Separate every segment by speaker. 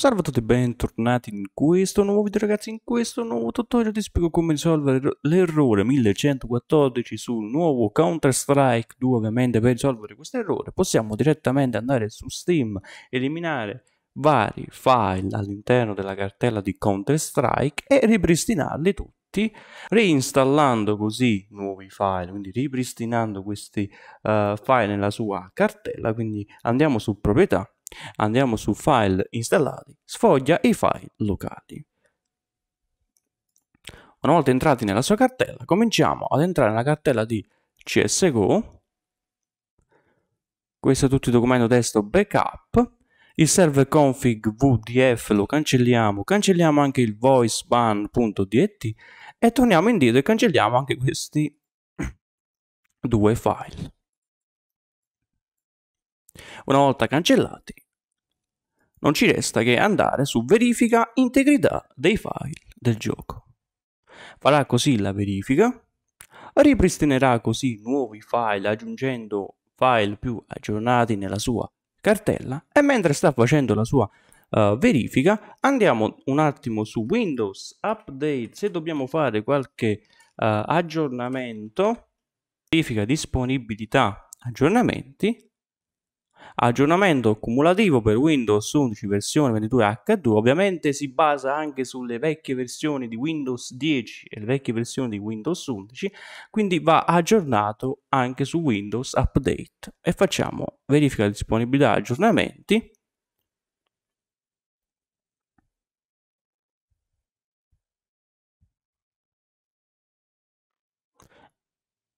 Speaker 1: Salve a tutti e bentornati in questo nuovo video ragazzi, in questo nuovo tutorial ti spiego come risolvere l'errore 1114 sul nuovo Counter Strike 2 ovviamente per risolvere questo errore possiamo direttamente andare su Steam, eliminare vari file all'interno della cartella di Counter Strike e ripristinarli tutti reinstallando così nuovi file, quindi ripristinando questi uh, file nella sua cartella, quindi andiamo su proprietà Andiamo su File installati, sfoglia i file locali. Una volta entrati nella sua cartella, cominciamo ad entrare nella cartella di CSGO. Questo è tutto il documento testo backup. Il server config vdf lo cancelliamo, cancelliamo anche il voice e torniamo indietro e cancelliamo anche questi due file. Una volta cancellati, non ci resta che andare su verifica integrità dei file del gioco. Farà così la verifica, ripristinerà così nuovi file aggiungendo file più aggiornati nella sua cartella e mentre sta facendo la sua uh, verifica andiamo un attimo su Windows Update se dobbiamo fare qualche uh, aggiornamento verifica disponibilità aggiornamenti Aggiornamento cumulativo per Windows 11 versione 22H2 ovviamente si basa anche sulle vecchie versioni di Windows 10 e le vecchie versioni di Windows 11 quindi va aggiornato anche su Windows
Speaker 2: Update e facciamo verifica di disponibilità aggiornamenti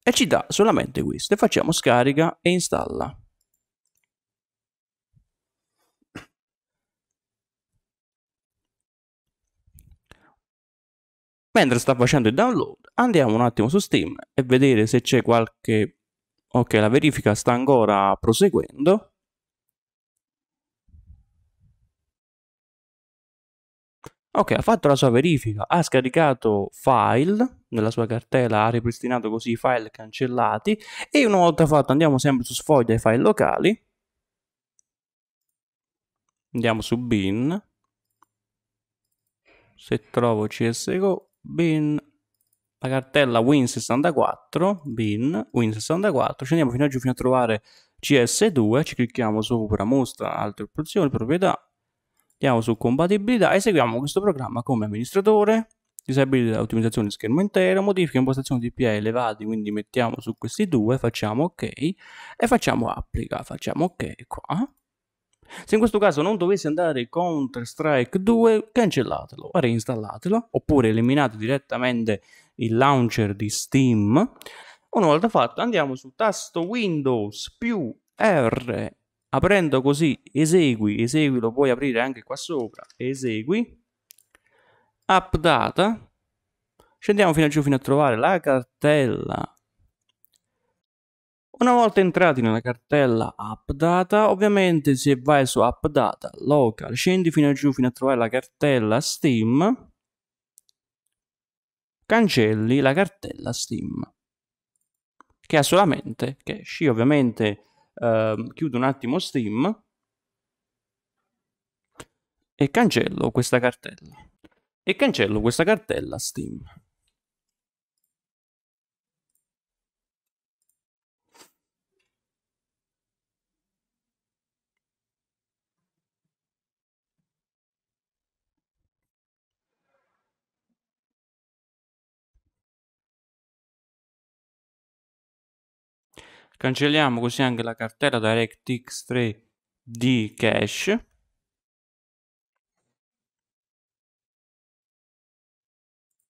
Speaker 2: e ci dà solamente questo e facciamo scarica e installa Mentre
Speaker 1: sta facendo il download, andiamo un attimo su Steam e vedere se c'è qualche... Ok, la verifica sta ancora proseguendo. Ok, ha fatto la sua verifica, ha scaricato file nella sua cartella, ha ripristinato così i file cancellati e una volta fatto andiamo sempre su sfoglia i file locali. Andiamo su bin. Se trovo CSGO bin la cartella win64 bin win64 scendiamo fino a giù fino a trovare cs2 ci clicchiamo sopra mostra altre opzioni proprietà andiamo su compatibilità e eseguiamo questo programma come amministratore disabilita ottimizzazione schermo intero, modifica impostazioni DPA elevati, quindi mettiamo su questi due, facciamo ok e facciamo applica, facciamo ok qua se in questo caso non dovesse andare Counter Strike 2, cancellatelo, reinstallatelo, oppure eliminate direttamente il launcher di Steam. Una volta fatto andiamo su tasto Windows più R, aprendo così esegui, esegui lo puoi aprire anche qua sopra, esegui, app data, scendiamo fino a giù fino a trovare la cartella una volta entrati nella cartella AppData, ovviamente se vai su AppData Local, scendi fino a giù fino a trovare la cartella Steam, cancelli la cartella Steam, che ha solamente cache. Io ovviamente eh, chiudo un attimo Steam e cancello questa cartella. E cancello questa cartella Steam.
Speaker 2: Cancelliamo così anche la cartella DirectX 3 di cache.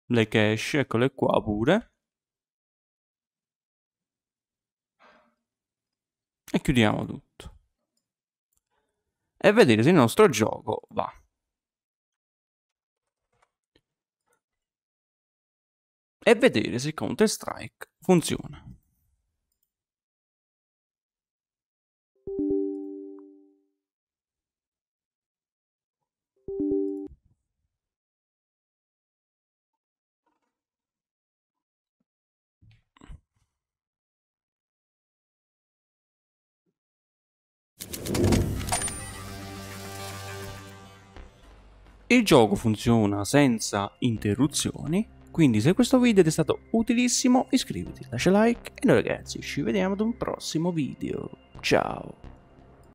Speaker 2: Le cache, eccole qua pure. E chiudiamo tutto. E vedere se il nostro gioco va. E vedere se Counter Strike funziona.
Speaker 1: Il gioco funziona senza interruzioni, quindi se questo video ti è stato utilissimo iscriviti, lascia like e noi ragazzi ci vediamo ad un prossimo video. Ciao!